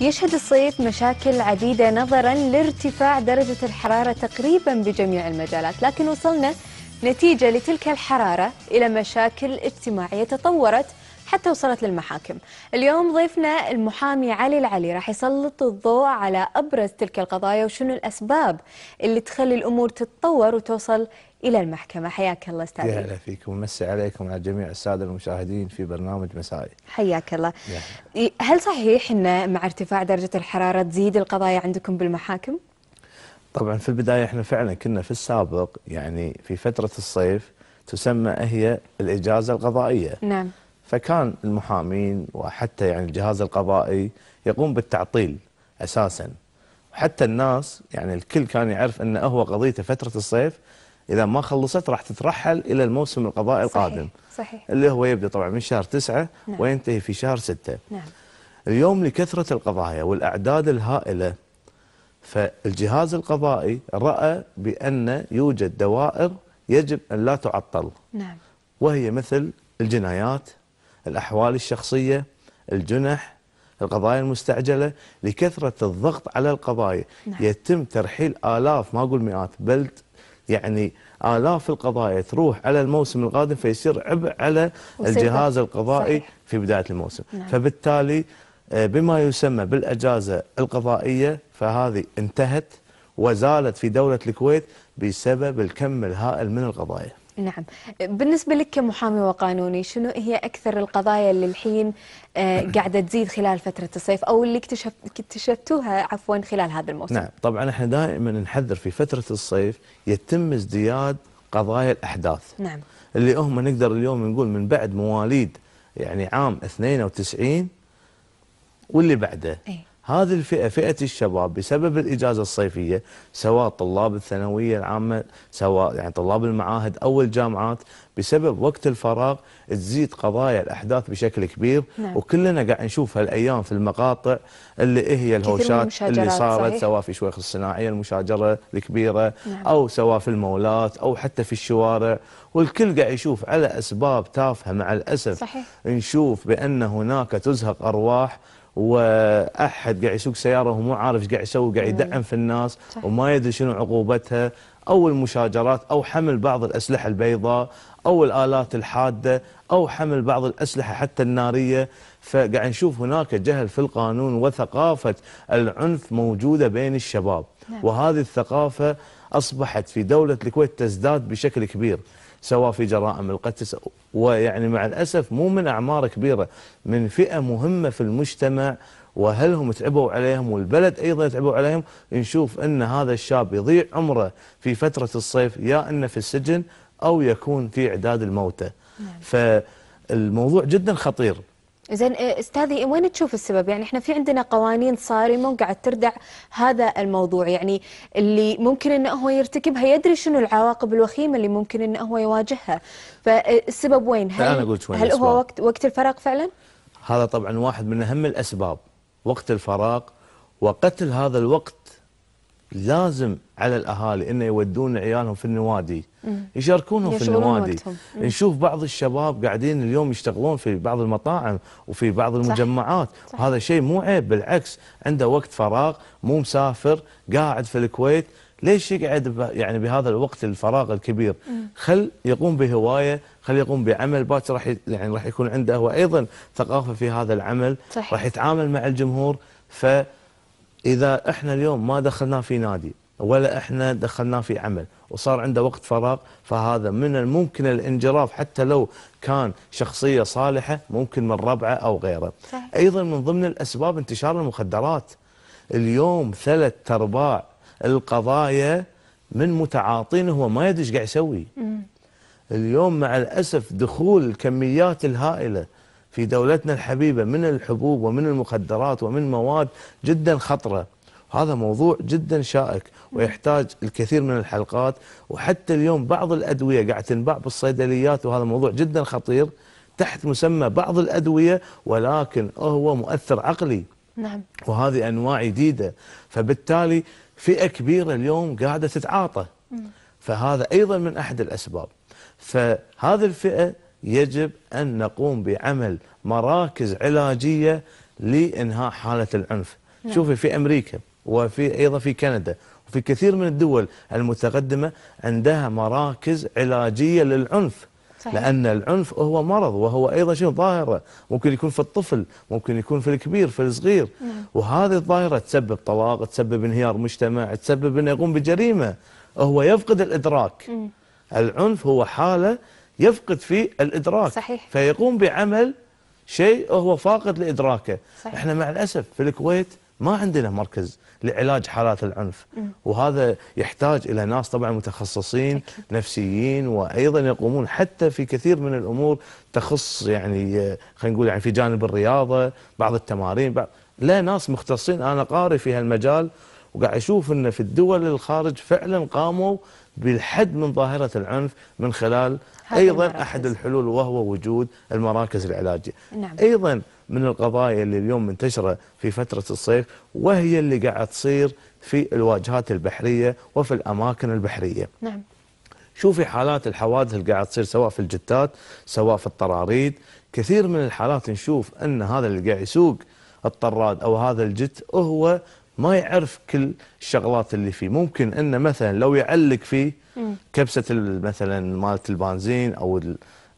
يشهد الصيف مشاكل عديدة نظرا لارتفاع درجة الحرارة تقريبا بجميع المجالات لكن وصلنا نتيجة لتلك الحرارة إلى مشاكل اجتماعية تطورت حتى وصلت للمحاكم اليوم ضيفنا المحامي علي العلي راح يسلط الضوء على أبرز تلك القضايا وشنو الأسباب اللي تخلي الأمور تتطور وتوصل إلى المحكمة حياك الله أستاذ يا هلا فيكم ومسي عليكم على جميع السادة المشاهدين في برنامج مسائي حياك الله يهلا. هل صحيح أن مع ارتفاع درجة الحرارة تزيد القضايا عندكم بالمحاكم؟ طبعا في البداية احنا فعلا كنا في السابق يعني في فترة الصيف تسمى هي الإجازة القضائية نعم فكان المحامين وحتى يعني الجهاز القضائي يقوم بالتعطيل أساسا حتى الناس يعني الكل كان يعرف أنه هو قضيته فترة الصيف إذا ما خلصت راح تترحل إلى الموسم القضائي القادم صحيح. صحيح. اللي هو يبدأ طبعا من شهر تسعة نعم. وينتهي في شهر ستة نعم. اليوم لكثرة القضايا والأعداد الهائلة فالجهاز القضائي رأى بأن يوجد دوائر يجب أن لا تعطل نعم. وهي مثل الجنايات الأحوال الشخصية الجنح القضايا المستعجلة لكثرة الضغط على القضايا نعم. يتم ترحيل آلاف ما أقول مئات بل يعني آلاف القضايا تروح على الموسم القادم فيصير عبء على الجهاز القضائي صحيح. في بداية الموسم نعم. فبالتالي آه، بما يسمى بالأجازة القضائية فهذه انتهت وزالت في دولة الكويت بسبب الكم الهائل من القضايا نعم بالنسبة لك كمحامي وقانوني شنو هي أكثر القضايا اللي الحين آه، قاعدة تزيد خلال فترة الصيف أو اللي اكتشفتوها عفوا خلال هذا الموسم نعم طبعا احنا دائما نحذر في فترة الصيف يتم ازدياد قضايا الأحداث نعم اللي هم نقدر اليوم نقول من بعد مواليد يعني عام 92 واللي بعده ايه؟ هذه الفئة فئة الشباب بسبب الإجازة الصيفية سواء طلاب الثانوية العامة سواء يعني طلاب المعاهد أو الجامعات بسبب وقت الفراغ تزيد قضايا الأحداث بشكل كبير نعم. وكلنا قاعد نشوف هالأيام في المقاطع اللي إيه هي الهوشات اللي صارت صحيح. سواء في شويخ الصناعية المشاجرة الكبيرة نعم. أو سواء في المولات أو حتى في الشوارع والكل قاعد يشوف على أسباب تافهة مع الأسف صحيح. نشوف بأن هناك تزهق أرواح واحد قاعد يسوق سياره ومو عارف ايش قاعد يسوي قاعد يدعم في الناس صح. وما يدري شنو عقوبتها او المشاجرات او حمل بعض الاسلحه البيضاء او الالات الحاده او حمل بعض الاسلحه حتى الناريه فقاعد نشوف هناك جهل في القانون وثقافه العنف موجوده بين الشباب نعم. وهذه الثقافه اصبحت في دوله الكويت تزداد بشكل كبير سواء في جرائم القتل ويعني مع الأسف مو من أعمار كبيرة من فئة مهمة في المجتمع وأهلهم تعبوا عليهم والبلد أيضا تعبوا عليهم نشوف أن هذا الشاب يضيع عمره في فترة الصيف يا أنه في السجن أو يكون في إعداد الموتى نعم. فالموضوع جدا خطير زين إيه، استاذي إيه، وين تشوف السبب؟ يعني احنا في عندنا قوانين صارمه قاعد تردع هذا الموضوع، يعني اللي ممكن انه هو يرتكبها يدري شنو العواقب الوخيمه اللي ممكن انه هو يواجهها، فالسبب وين؟ هل أنا قلت وين هل الأسباب. هو وقت وقت الفراغ فعلا؟ هذا طبعا واحد من اهم الاسباب، وقت الفراغ وقتل هذا الوقت لازم على الاهالي انه يودون عيالهم في النوادي يشاركونهم في النوادي نشوف بعض الشباب قاعدين اليوم يشتغلون في بعض المطاعم وفي بعض المجمعات صح. صح. شيء مو عيب بالعكس عنده وقت فراغ مو مسافر قاعد في الكويت ليش يقعد يعني بهذا الوقت الفراغ الكبير خل يقوم بهوايه خل يقوم بعمل باكر راح يعني راح يكون عنده هو ايضا ثقافه في هذا العمل راح يتعامل مع الجمهور ف اذا احنا اليوم ما دخلناه في نادي ولا احنا دخلناه في عمل وصار عنده وقت فراغ فهذا من الممكن الانجراف حتى لو كان شخصيه صالحه ممكن من ربعه او غيره. صحيح. ايضا من ضمن الاسباب انتشار المخدرات. اليوم ثلاث ارباع القضايا من متعاطين هو ما يدري ايش قاعد يسوي. اليوم مع الاسف دخول الكميات الهائله في دولتنا الحبيبة من الحبوب ومن المخدرات ومن مواد جدا خطرة هذا موضوع جدا شائك ويحتاج الكثير من الحلقات وحتى اليوم بعض الأدوية قاعد تنباع بالصيدليات وهذا موضوع جدا خطير تحت مسمى بعض الأدوية ولكن هو مؤثر عقلي نعم. وهذه أنواع جديدة فبالتالي فئة كبيرة اليوم قاعدة تتعاطى فهذا أيضا من أحد الأسباب فهذه الفئة يجب أن نقوم بعمل مراكز علاجية لإنهاء حالة العنف نعم. شوفي في أمريكا وفي أيضا في كندا وفي كثير من الدول المتقدمة عندها مراكز علاجية للعنف صحيح. لأن العنف هو مرض وهو أيضا شيء ظاهرة ممكن يكون في الطفل ممكن يكون في الكبير في الصغير نعم. وهذه الظاهرة تسبب طلاق تسبب انهيار مجتمع تسبب أنه يقوم بجريمة هو يفقد الإدراك نعم. العنف هو حالة يفقد فيه الإدراك صحيح. فيقوم بعمل شيء هو فاقد لإدراكه صحيح. احنا مع الأسف في الكويت ما عندنا مركز لعلاج حالات العنف مم. وهذا يحتاج إلى ناس طبعا متخصصين أكيد. نفسيين وأيضا يقومون حتى في كثير من الأمور تخص يعني خلينا نقول يعني في جانب الرياضة بعض التمارين بعض لا ناس مختصين أنا قاري في هالمجال وقاعد أشوف أن في الدول الخارج فعلا قاموا بالحد من ظاهرة العنف من خلال أيضا المراكز. أحد الحلول وهو وجود المراكز العلاجية نعم. أيضا من القضايا اللي اليوم منتشرة في فترة الصيف وهي اللي قاعد تصير في الواجهات البحرية وفي الأماكن البحرية نعم شوفي حالات الحوادث اللي قاعد تصير سواء في الجتات سواء في الطراريد كثير من الحالات نشوف أن هذا اللي قاعد يسوق الطراد أو هذا الجت هو ما يعرف كل الشغلات اللي فيه ممكن انه مثلا لو يعلق فيه كبسه مثلا مالت البنزين او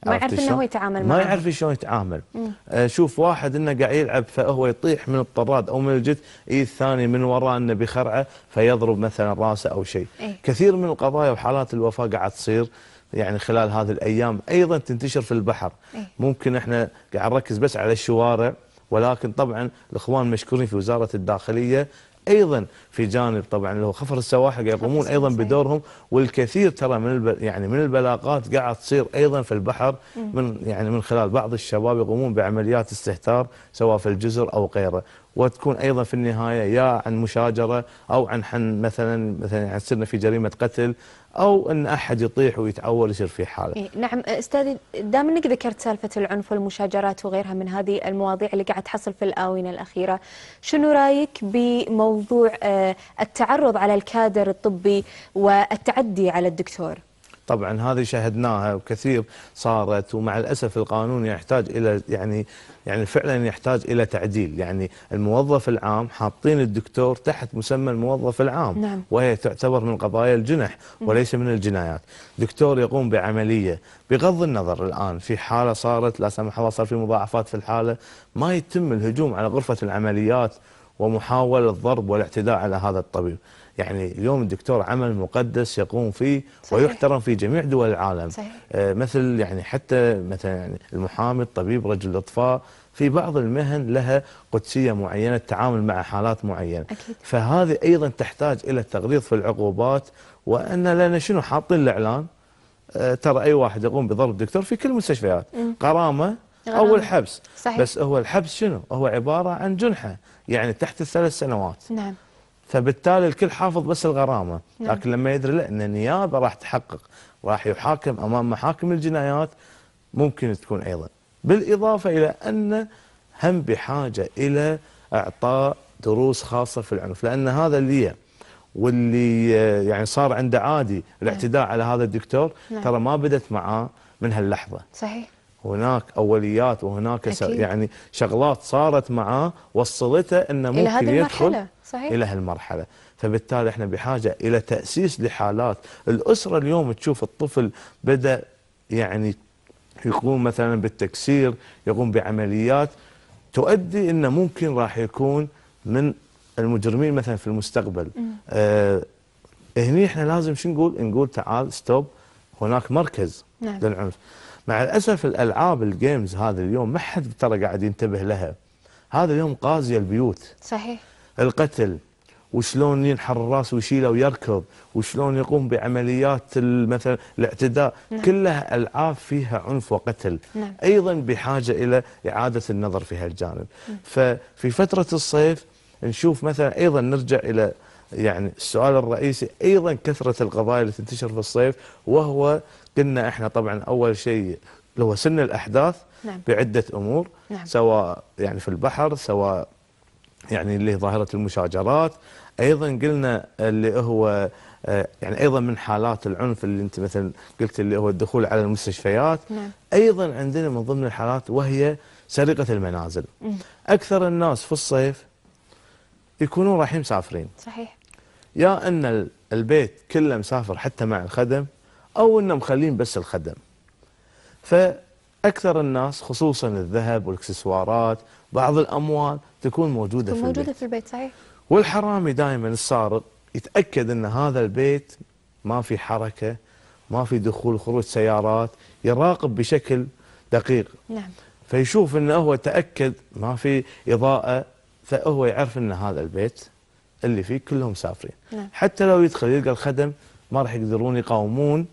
ما يعرف انه هو يتعامل معه ما يعرف شلون يتعامل آه، شوف واحد انه قاعد يلعب فهو يطيح من الطراد او من الجت ايد ثاني من وراه انه بخرعه فيضرب مثلا راسه او شيء إيه؟ كثير من القضايا وحالات الوفاه قاعد تصير يعني خلال هذه الايام ايضا تنتشر في البحر إيه؟ ممكن احنا قاعد نركز بس على الشوارع ولكن طبعا الاخوان مشكورين في وزاره الداخليه ايضا في جانب طبعا اللي هو خفر السواحل يقومون ايضا بدورهم والكثير ترى من يعني من البلاغات قاعد تصير ايضا في البحر من يعني من خلال بعض الشباب يقومون بعمليات استهتار سواء في الجزر او غيره وتكون ايضا في النهايه يا عن مشاجره او عن حن مثلا مثلا يعني صرنا في جريمه قتل أو أن أحد يطيح ويتعور يصير في حالة إيه، نعم أستاذي دام أنك ذكرت سالفة العنف والمشاجرات وغيرها من هذه المواضيع اللي قاعد تحصل في الآونة الأخيرة شنو رأيك بموضوع آه، التعرض على الكادر الطبي والتعدي على الدكتور؟ طبعا هذه شهدناها وكثير صارت ومع الاسف القانون يحتاج الى يعني يعني فعلا يحتاج الى تعديل يعني الموظف العام حاطين الدكتور تحت مسمى الموظف العام نعم. وهي تعتبر من قضايا الجنح نعم. وليس من الجنايات دكتور يقوم بعمليه بغض النظر الان في حاله صارت لا سمح الله صار في مضاعفات في الحاله ما يتم الهجوم على غرفه العمليات ومحاوله الضرب والاعتداء على هذا الطبيب يعني اليوم الدكتور عمل مقدس يقوم فيه صحيح. ويحترم في جميع دول العالم صحيح. آه مثل يعني حتى مثلا يعني المحامي الطبيب رجل الاطفاء في بعض المهن لها قدسية معينة التعامل مع حالات معينة أكيد. فهذه أيضا تحتاج إلى التغليظ في العقوبات وأن لنا شنو حاطين الإعلان آه ترى أي واحد يقوم بضرب دكتور في كل المستشفيات قرامه أو الحبس صحيح. بس هو الحبس شنو هو عبارة عن جنحة يعني تحت الثلاث سنوات نعم فبالتالي الكل حافظ بس الغرامه نعم. لكن لما يدري لا ان النيابه راح تحقق راح يحاكم امام محاكم الجنايات ممكن تكون ايضا بالاضافه الى ان هم بحاجه الى اعطاء دروس خاصه في العنف لان هذا اللي واللي آه، يعني صار عنده عادي الاعتداء نعم. على هذا الدكتور نعم. ترى ما بدت معاه من هاللحظه صحيح هناك اوليات وهناك أكيد. يعني شغلات صارت معاه وصلته انه ممكن إلى هذه يدخل المرحلة. صحيح. الى هالمرحله فبالتالي احنا بحاجه الى تاسيس لحالات الاسره اليوم تشوف الطفل بدا يعني يقوم مثلا بالتكسير يقوم بعمليات تؤدي انه ممكن راح يكون من المجرمين مثلا في المستقبل آه هني احنا لازم شو نقول نقول تعال ستوب هناك مركز نعم. للعنف مع الأسف الألعاب الجيمز هذا اليوم ما حد ترى قاعد ينتبه لها هذا اليوم قازية البيوت صحيح القتل وشلون ينحر الراس ويشيله ويركض وشلون يقوم بعمليات مثلا الاعتداء نعم. كلها العاب فيها عنف وقتل نعم. ايضا بحاجه الى اعاده النظر في هالجانب نعم. ففي فتره الصيف نشوف مثلا ايضا نرجع الى يعني السؤال الرئيسي ايضا كثره القضايا اللي تنتشر في الصيف وهو قلنا احنا طبعا اول شيء اللي هو سن الاحداث نعم. بعده امور نعم. سواء يعني في البحر سواء يعني اللي ظاهره المشاجرات ايضا قلنا اللي هو آه، يعني ايضا من حالات العنف اللي انت مثلا قلت اللي هو الدخول على المستشفيات نعم. ايضا عندنا من ضمن الحالات وهي سرقه المنازل م. اكثر الناس في الصيف يكونون رايحين مسافرين صحيح يا ان البيت كله مسافر حتى مع الخدم أو أنه مخلين بس الخدم فأكثر الناس خصوصا الذهب والإكسسوارات بعض الأموال تكون موجودة في موجودة البيت موجودة في البيت صحيح والحرامي دائما السارق يتأكد أن هذا البيت ما في حركة ما في دخول خروج سيارات يراقب بشكل دقيق نعم فيشوف أنه هو تأكد ما في إضاءة فهو يعرف أن هذا البيت اللي فيه كلهم مسافرين نعم. حتى لو يدخل يلقى الخدم ما راح يقدرون يقاومون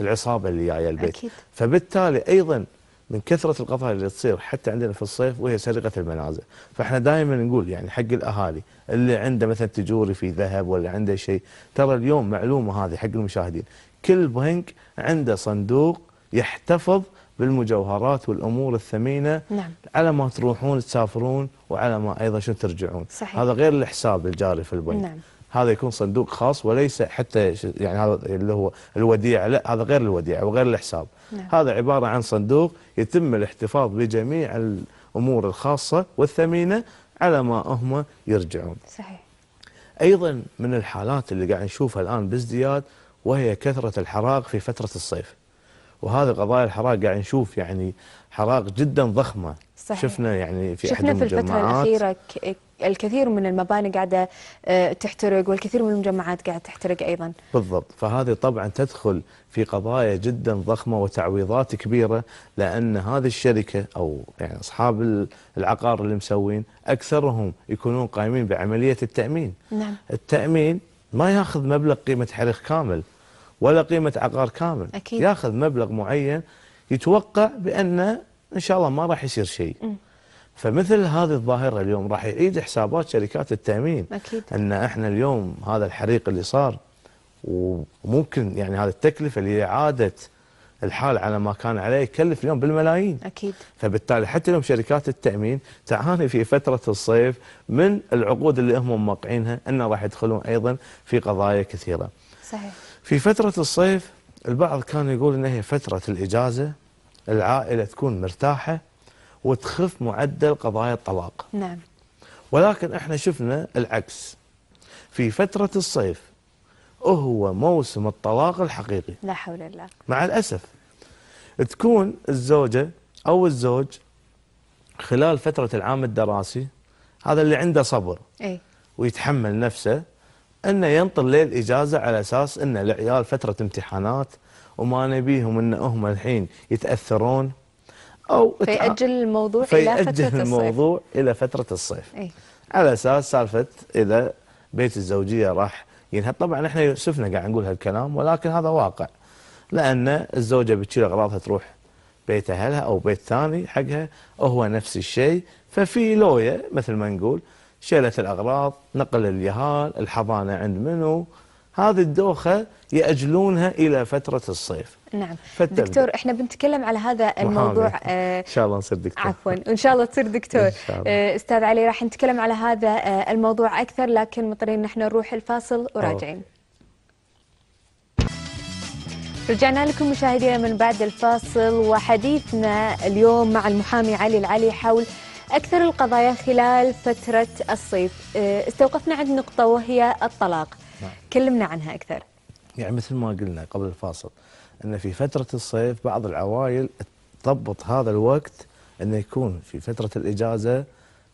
العصابه اللي جايه البيت أكيد. فبالتالي ايضا من كثره القضايا اللي تصير حتى عندنا في الصيف وهي سرقه المنازل، فاحنا دائما نقول يعني حق الاهالي اللي عنده مثلا تجوري في ذهب ولا عنده شيء، ترى اليوم معلومه هذه حق المشاهدين، كل بنك عنده صندوق يحتفظ بالمجوهرات والامور الثمينه نعم. على ما تروحون تسافرون وعلى ما ايضا شو ترجعون صحيح. هذا غير الحساب الجاري في البنك نعم. هذا يكون صندوق خاص وليس حتى يعني هذا اللي هو الوديعه لا هذا غير الوديعه وغير الحساب نعم. هذا عباره عن صندوق يتم الاحتفاظ بجميع الامور الخاصه والثمينه على ما هم يرجعون صحيح ايضا من الحالات اللي قاعد نشوفها الان بازدياد وهي كثره الحراق في فتره الصيف وهذا قضايا الحراق قاعد نشوف يعني حرائق جدا ضخمه صحيح. شفنا يعني في شفنا في الفتره الاخيره الكثير من المباني قاعده آه، تحترق والكثير من المجمعات قاعده تحترق ايضا بالضبط فهذه طبعا تدخل في قضايا جدا ضخمه وتعويضات كبيره لان هذه الشركه او يعني اصحاب العقار اللي مسوين اكثرهم يكونون قائمين بعمليه التامين نعم التامين ما ياخذ مبلغ قيمه حريق كامل ولا قيمه عقار كامل أكيد. ياخذ مبلغ معين يتوقع بأن إن شاء الله ما راح يصير شيء فمثل هذه الظاهرة اليوم راح يعيد حسابات شركات التأمين أكيد. أن إحنا اليوم هذا الحريق اللي صار وممكن يعني هذه التكلفة اللي عادت الحال على ما كان عليه يكلف اليوم بالملايين أكيد فبالتالي حتى اليوم شركات التأمين تعاني في فترة الصيف من العقود اللي هم موقعينها أنه راح يدخلون أيضا في قضايا كثيرة صحيح في فترة الصيف البعض كان يقول ان هي فتره الاجازه العائله تكون مرتاحه وتخف معدل قضايا الطلاق نعم ولكن احنا شفنا العكس في فتره الصيف هو موسم الطلاق الحقيقي لا حول الله مع الاسف تكون الزوجه او الزوج خلال فتره العام الدراسي هذا اللي عنده صبر اي ويتحمل نفسه انه ينطر ليل اجازه على اساس ان العيال فتره امتحانات وما نبيهم ان هم الحين يتاثرون او فيأجل الموضوع فيأجل الى فتره الصيف الموضوع الى فتره الصيف أي. على اساس سالفه اذا بيت الزوجيه راح ينهد طبعا احنا يؤسفنا قاعد نقول هالكلام ولكن هذا واقع لان الزوجه بتشيل اغراضها تروح بيت اهلها او بيت ثاني حقها وهو نفس الشيء ففي لوية مثل ما نقول شيلة الأغراض نقل اليهال الحضانة عند منو هذه الدوخة يأجلونها إلى فترة الصيف نعم فتلبي. دكتور احنا بنتكلم على هذا الموضوع آه ان شاء الله آه، نصير دكتور عفوا ان شاء الله تصير دكتور إن شاء الله. آه استاذ علي راح نتكلم على هذا آه الموضوع اكثر لكن مطرين نحن نروح الفاصل وراجعين أوه. رجعنا لكم مشاهدينا من بعد الفاصل وحديثنا اليوم مع المحامي علي العلي حول أكثر القضايا خلال فترة الصيف آه، استوقفنا عند نقطة وهي الطلاق نعم. كلمنا عنها أكثر يعني مثل ما قلنا قبل الفاصل أن في فترة الصيف بعض العوائل تضبط هذا الوقت أنه يكون في فترة الإجازة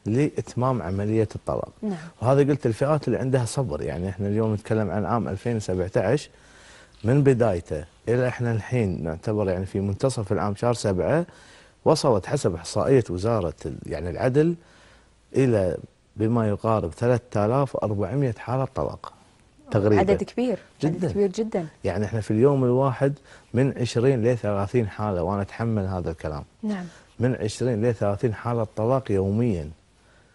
لإتمام عملية الطلاق نعم. وهذا قلت الفئات اللي عندها صبر يعني احنا اليوم نتكلم عن عام 2017 من بدايته إلى احنا الحين نعتبر يعني في منتصف العام شهر سبعة وصلت حسب إحصائية وزارة يعني العدل إلى بما يقارب 3400 حالة طلاق تقريبا عدد كبير جدا عدد كبير جدا يعني احنا في اليوم الواحد من 20 ل 30 حالة وأنا أتحمل هذا الكلام نعم من 20 ل 30 حالة طلاق يوميا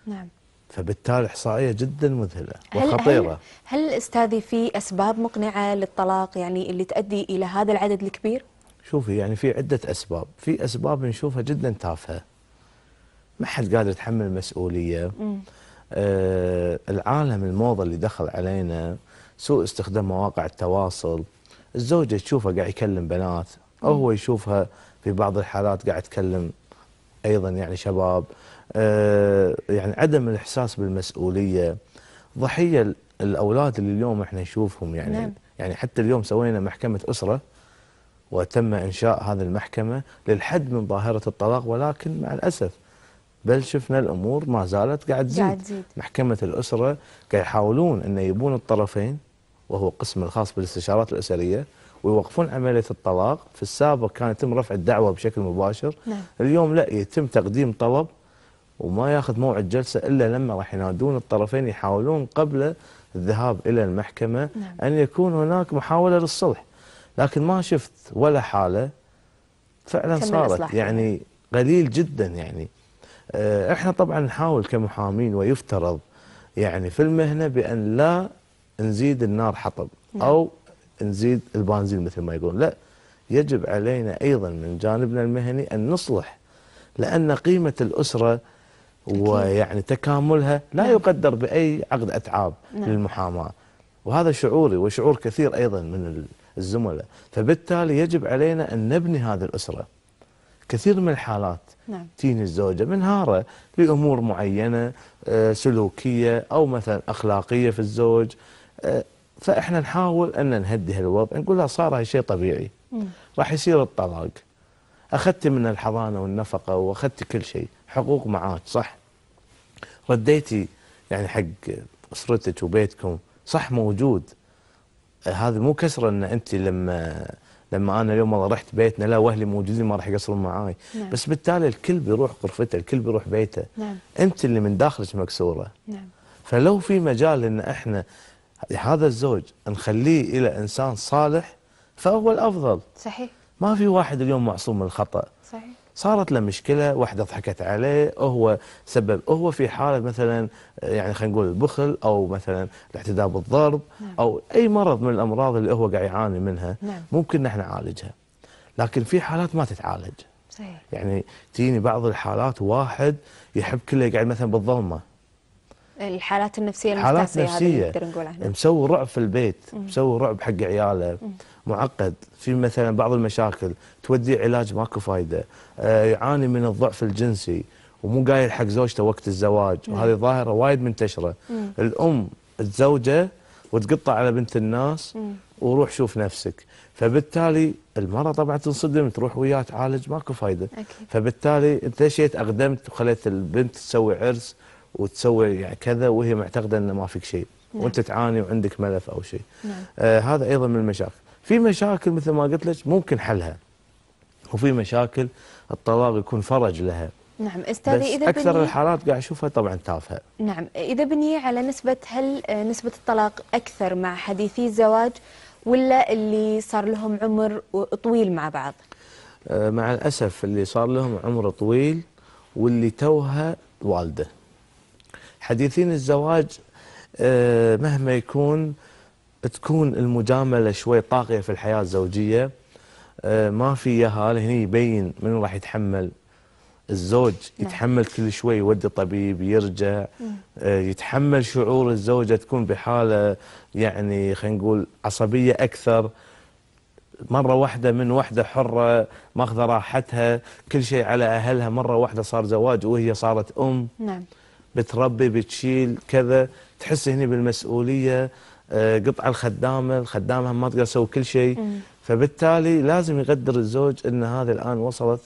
نعم فبالتالي احصائيه جدا مذهله وخطيره هل, هل, هل استاذي في اسباب مقنعه للطلاق يعني اللي تؤدي الى هذا العدد الكبير شوفي يعني في عدة أسباب في أسباب نشوفها جدا تافهة ما حد قادر يتحمل المسؤولية آه العالم الموضة اللي دخل علينا سوء استخدام مواقع التواصل الزوجة تشوفه قاعد يكلم بنات أو هو يشوفها في بعض الحالات قاعد تكلم أيضا يعني شباب آه يعني عدم الإحساس بالمسؤولية ضحية الأولاد اللي اليوم احنا نشوفهم يعني نعم. يعني حتى اليوم سوينا محكمة أسرة وتم إنشاء هذه المحكمة للحد من ظاهرة الطلاق ولكن مع الأسف بل شفنا الأمور ما زالت قاعد تزيد قاعد محكمة الأسرة قاعد يحاولون أن يبون الطرفين وهو قسم الخاص بالاستشارات الأسرية ويوقفون عملية الطلاق في السابق كان يتم رفع الدعوة بشكل مباشر نعم. اليوم لا يتم تقديم طلب وما ياخذ موعد جلسة إلا لما راح ينادون الطرفين يحاولون قبل الذهاب إلى المحكمة نعم. أن يكون هناك محاولة للصلح لكن ما شفت ولا حالة فعلا صارت يعني قليل جدا يعني آه، احنا طبعا نحاول كمحامين ويفترض يعني في المهنة بأن لا نزيد النار حطب نعم. أو نزيد البنزين مثل ما يقولون لا يجب علينا أيضا من جانبنا المهني أن نصلح لأن قيمة الأسرة ويعني تكاملها لا نعم. يقدر بأي عقد أتعاب نعم. للمحاماة وهذا شعوري وشعور كثير أيضا من الزملاء فبالتالي يجب علينا أن نبني هذه الأسرة كثير من الحالات نعم. تيني الزوجة منهارة لأمور معينة آه، سلوكية أو مثلا أخلاقية في الزوج آه، فإحنا نحاول أن نهدي هالوضع نقول لها صار هالشيء طبيعي راح يصير الطلاق أخذت من الحضانة والنفقة وأخذت كل شيء حقوق معاك صح رديتي يعني حق أسرتك وبيتكم صح موجود هذا مو كسره ان انت لما لما انا اليوم والله رحت بيتنا لا واهلي موجودين ما راح يقصرون معاي نعم. بس بالتالي الكل بيروح غرفته الكل بيروح بيته نعم. انت اللي من داخلك مكسوره نعم. فلو في مجال ان احنا هذا الزوج نخليه الى انسان صالح فهو الافضل صحيح ما في واحد اليوم معصوم من الخطا صارت له مشكله واحده ضحكت عليه هو سبب هو في حاله مثلا يعني خلينا نقول البخل او مثلا الاعتداء بالضرب نعم. او اي مرض من الامراض اللي هو قاعد يعاني منها نعم. ممكن نحن نعالجها لكن في حالات ما تتعالج صحيح. يعني تجيني بعض الحالات واحد يحب كله يقعد مثلا بالظلمه الحالات النفسيه حالات نفسيه نقدر نقول عنها نعم. مسوي رعب في البيت مسوي رعب حق عياله معقد في مثلا بعض المشاكل تودي علاج ماكو فايده آه يعاني من الضعف الجنسي ومو قايل حق زوجته وقت الزواج مم. وهذه ظاهره وايد منتشره مم. الام تزوجه وتقطع على بنت الناس مم. وروح شوف نفسك فبالتالي المرأة طبعا تنصدم تروح وياه تعالج ماكو فايدة أكيد. فبالتالي انت شيت أقدمت وخليت البنت تسوي عرس وتسوي يعني كذا وهي معتقده انه ما فيك شيء نعم. وانت تعاني وعندك ملف او شيء نعم. آه هذا ايضا من المشاكل في مشاكل مثل ما قلت لك ممكن حلها وفي مشاكل الطلاق يكون فرج لها نعم استاذي اذا اكثر بني... الحالات قاعد اشوفها طبعا تافهه نعم اذا بني على نسبه هل آه، نسبه الطلاق اكثر مع حديثي الزواج ولا اللي صار لهم عمر طويل مع بعض آه مع الاسف اللي صار لهم عمر طويل واللي توها والده حديثين الزواج آه، مهما يكون تكون المجامله شوي طاغيه في الحياه الزوجيه آه، ما في يهال هني يبين من راح يتحمل الزوج نعم. يتحمل كل شوي يودي طبيب يرجع آه، يتحمل شعور الزوجه تكون بحاله يعني خلينا نقول عصبيه اكثر مره واحده من واحده حره ماخذه راحتها كل شيء على اهلها مره واحده صار زواج وهي صارت ام نعم بتربي بتشيل كذا تحس هنا بالمسؤوليه آه، قطع الخدامه الخدامه ما تقدر تسوي كل شيء فبالتالي لازم يقدر الزوج ان هذا الان وصلت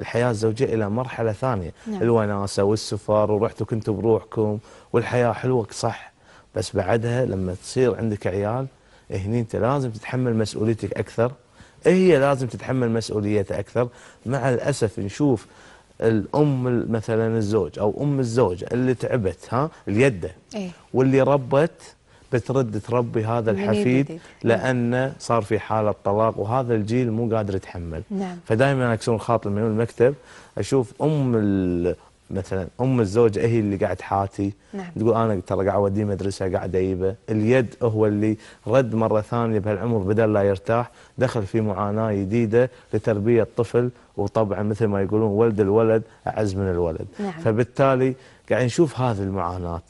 الحياه الزوجيه الى مرحله ثانيه نعم. الوناسه والسفر ورحتوا كنتوا بروحكم والحياه حلوه صح بس بعدها لما تصير عندك عيال هني انت لازم تتحمل مسؤوليتك اكثر هي لازم تتحمل مسؤوليتها اكثر مع الاسف نشوف الام مثلا الزوج او ام الزوجه اللي تعبت ها اليده إيه؟ واللي ربت بترد تربي هذا الحفيد إيه. لانه صار في حاله طلاق وهذا الجيل مو قادر يتحمل نعم. فدائما اكسر الخاطر من المكتب اشوف ام مثلا ام الزوج هي اللي قاعد حاتي نعم. تقول انا ترى قاعد اوديه مدرسه قاعد اجيبه اليد هو اللي رد مره ثانيه بهالعمر بدل لا يرتاح دخل في معاناه جديده لتربيه الطفل وطبعا مثل ما يقولون ولد الولد اعز من الولد نعم. فبالتالي قاعد نشوف هذه المعاناه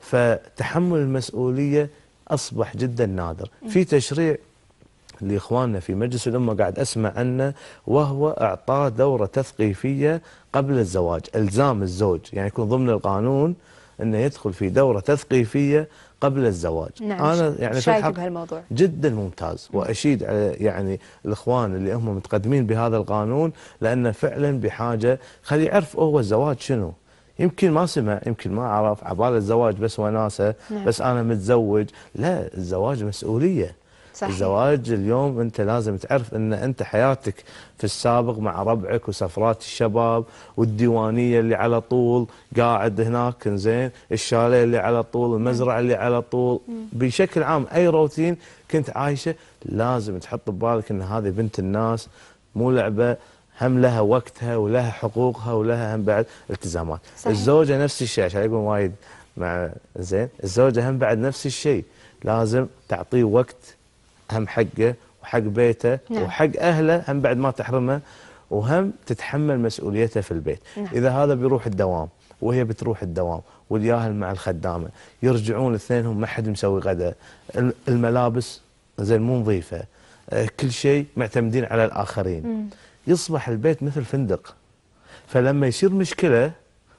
فتحمل المسؤوليه اصبح جدا نادر إيه. في تشريع لإخواننا في مجلس الأمة قاعد أسمع عنه وهو إعطاء دورة تثقيفية قبل الزواج إلزام الزوج يعني يكون ضمن القانون أنه يدخل في دورة تثقيفية قبل الزواج نعم أنا يعني في الحق بهالموضوع جدا ممتاز وأشيد على يعني الإخوان اللي هم متقدمين بهذا القانون لأنه فعلا بحاجة خلي يعرف هو الزواج شنو يمكن ما سمع يمكن ما عرف عبال الزواج بس وناسه نعم. بس انا متزوج لا الزواج مسؤوليه صحيح. الزواج اليوم انت لازم تعرف ان انت حياتك في السابق مع ربعك وسفرات الشباب والديوانيه اللي على طول قاعد هناك زين الشاليه اللي على طول المزرعه اللي على طول بشكل عام اي روتين كنت عايشه لازم تحط ببالك ان هذه بنت الناس مو لعبه هم لها وقتها ولها حقوقها ولها هم بعد التزامات صحيح. الزوجه نفس الشيء عشان يقول وايد مع زين الزوجه هم بعد نفس الشيء لازم تعطيه وقت هم حقه وحق بيته نعم. وحق أهله هم بعد ما تحرمه وهم تتحمل مسؤوليته في البيت نعم. إذا هذا بيروح الدوام وهي بتروح الدوام والياهل مع الخدامة يرجعون الاثنينهم ما حد مسوي غدا الملابس زين مو نظيفة آه، كل شيء معتمدين على الآخرين مم. يصبح البيت مثل فندق فلما يصير مشكلة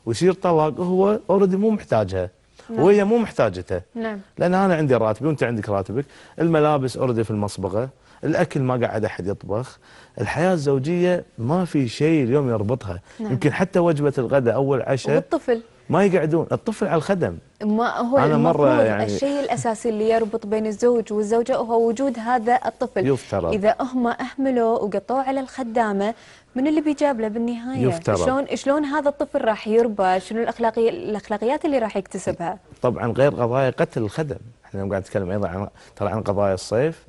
ويصير طلاق هو اوريدي مو محتاجها نعم. وهي مو محتاجته نعم. لأن أنا عندي راتبي وأنت عندك راتبك الملابس اوردي في المصبغة الأكل ما قاعد أحد يطبخ الحياة الزوجية ما في شيء اليوم يربطها نعم. يمكن حتى وجبة الغداء أول عشاء والطفل ما يقعدون الطفل على الخدم ما هو أنا مرة يعني الشيء الأساسي اللي يربط بين الزوج والزوجة هو وجود هذا الطفل يفترض. إذا هم احملوا وقطوه على الخدامة من اللي بيجاب له بالنهايه يفترض. شلون شلون هذا الطفل راح يربى شنو الاخلاقي الاخلاقيات اللي راح يكتسبها طبعا غير قضايا قتل الخدم احنا قاعد نتكلم ايضا عن ترى عن قضايا الصيف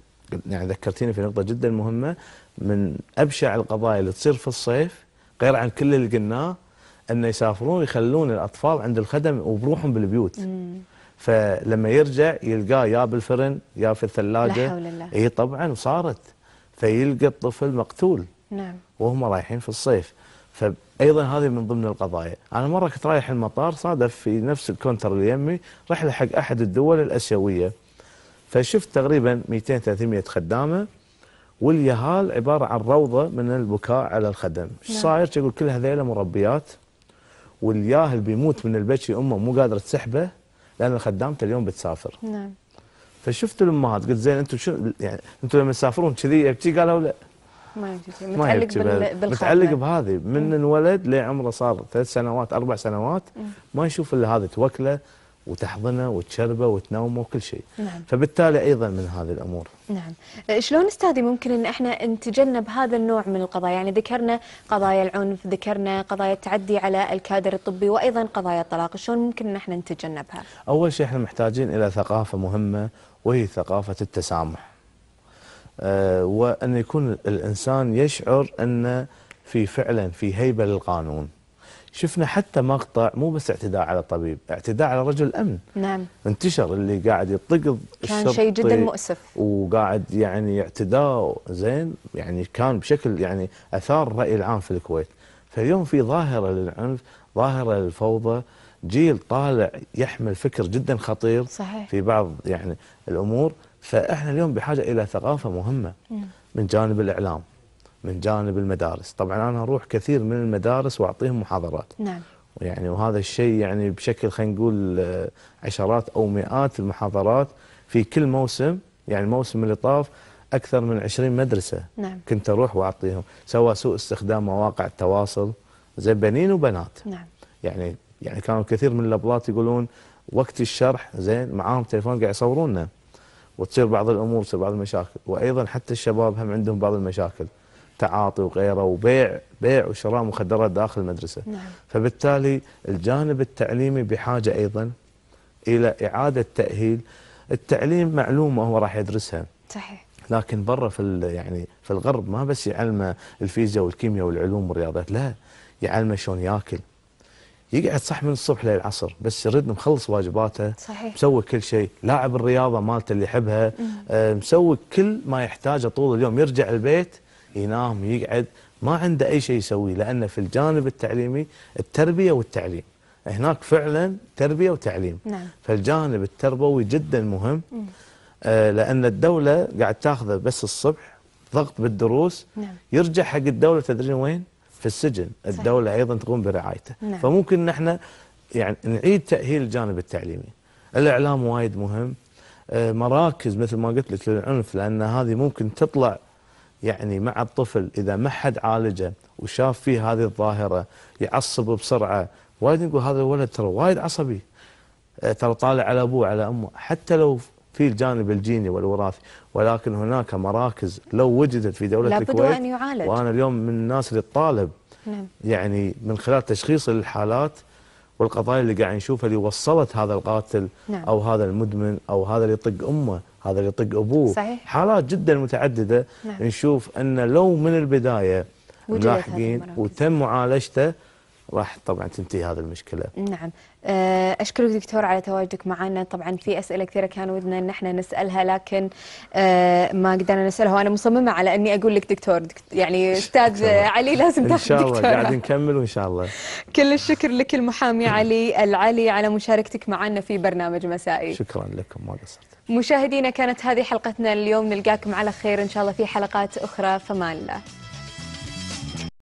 يعني ذكرتيني في نقطه جدا مهمه من ابشع القضايا اللي تصير في الصيف غير عن كل اللي قلناه انه يسافرون يخلون الاطفال عند الخدم وبروحهم بالبيوت مم. فلما يرجع يلقاه يا بالفرن يا في الثلاجه لا حول الله اي طبعا صارت فيلقى الطفل مقتول نعم وهم رايحين في الصيف فايضا هذه من ضمن القضايا انا مره كنت رايح المطار صادف في نفس الكونتر اللي يمي رحله حق احد الدول الاسيويه فشفت تقريبا 200 300 خدامه واليهال عباره عن روضه من البكاء على الخدم ايش نعم. صاير يقول كل هذيلا مربيات والياهل بيموت من البكي امه مو قادره تسحبه لان خدامته اليوم بتسافر نعم فشفت الامهات قلت زين انتم شو يعني انتم لما تسافرون كذي يبكي قالوا لا ما يمشي متعلق بالخاتمه متعلق بهذه من انولد لعمره صار ثلاث سنوات اربع سنوات ما يشوف الا هذا توكله وتحضنه وتشربه وتنومه وكل شيء نعم. فبالتالي ايضا من هذه الامور نعم أه، شلون استاذي ممكن ان احنا نتجنب هذا النوع من القضايا يعني ذكرنا قضايا العنف ذكرنا قضايا التعدي على الكادر الطبي وايضا قضايا الطلاق شلون ممكن ان احنا نتجنبها اول شيء احنا محتاجين الى ثقافه مهمه وهي ثقافه التسامح آه، وأن يكون الإنسان يشعر أن في فعلا في هيبة للقانون شفنا حتى مقطع مو بس اعتداء على طبيب اعتداء على رجل أمن نعم انتشر اللي قاعد يطقض كان شيء جدا مؤسف وقاعد يعني اعتداء زين يعني كان بشكل يعني أثار الرأي العام في الكويت فاليوم في ظاهرة للعنف ظاهرة للفوضى جيل طالع يحمل فكر جدا خطير صحيح. في بعض يعني الأمور فاحنا اليوم بحاجه الى ثقافه مهمه من جانب الاعلام من جانب المدارس طبعا انا اروح كثير من المدارس واعطيهم محاضرات نعم يعني وهذا الشيء يعني بشكل خلينا نقول آه، عشرات او مئات المحاضرات في كل موسم يعني الموسم اللي طاف اكثر من 20 مدرسه نعم. كنت اروح واعطيهم سواء سوء استخدام مواقع التواصل زي بنين وبنات نعم. يعني يعني كانوا كثير من الابلاط يقولون وقت الشرح زين معاهم تليفون قاعد يصوروننا وتصير بعض الامور تصير بعض المشاكل وايضا حتى الشباب هم عندهم بعض المشاكل تعاطي وغيره وبيع بيع وشراء مخدرات داخل المدرسه نعم. فبالتالي الجانب التعليمي بحاجه ايضا الى اعاده تاهيل التعليم معلومه هو راح يدرسها صحيح لكن برا في يعني في الغرب ما بس يعلمه الفيزياء والكيمياء والعلوم والرياضيات لا يعلمه شلون ياكل يقعد صح من الصبح للعصر بس يرد مخلص واجباته صحيح مسوي كل شيء لاعب الرياضه مالته اللي يحبها آه، مسوي كل ما يحتاجه طول اليوم يرجع البيت ينام يقعد ما عنده اي شيء يسويه لانه في الجانب التعليمي التربيه والتعليم هناك فعلا تربيه وتعليم نعم. فالجانب التربوي جدا مهم آه لان الدوله قاعد تاخذه بس الصبح ضغط بالدروس نعم. يرجع حق الدوله تدري وين في السجن الدولة أيضا تقوم برعايته نعم. فممكن نحن يعني نعيد تأهيل الجانب التعليمي الإعلام وايد مهم آه، مراكز مثل ما قلت لك للعنف لأن هذه ممكن تطلع يعني مع الطفل إذا ما حد عالجه وشاف فيه هذه الظاهرة يعصب بسرعة وايد نقول هذا الولد ترى وايد عصبي آه، ترى طالع على أبوه على أمه حتى لو في الجانب الجيني والوراثي ولكن هناك مراكز لو وجدت في دولة لابد الكويت أن يعالج وأنا اليوم من الناس اللي تطالب نعم. يعني من خلال تشخيص الحالات والقضايا اللي قاعد نشوفها اللي وصلت هذا القاتل نعم. أو هذا المدمن أو هذا اللي يطق أمه هذا اللي يطق أبوه صحيح. حالات جدا متعددة نعم. نشوف أن لو من البداية ملاحقين وتم معالجته راح طبعا تنتهي هذه المشكله. نعم آه، اشكرك دكتور على تواجدك معنا طبعا في اسئله كثيره كان ودنا ان احنا نسالها لكن آه، ما قدرنا نسالها وانا مصممه على اني اقول لك دكتور, يعني استاذ علي لازم تاخذ ان شاء الله قاعد نكمل وان شاء الله. كل الشكر لك المحامي علي العلي على مشاركتك معنا في برنامج مسائي. شكرا لكم ما قصرت. مشاهدينا كانت هذه حلقتنا اليوم نلقاكم على خير ان شاء الله في حلقات اخرى فمان الله.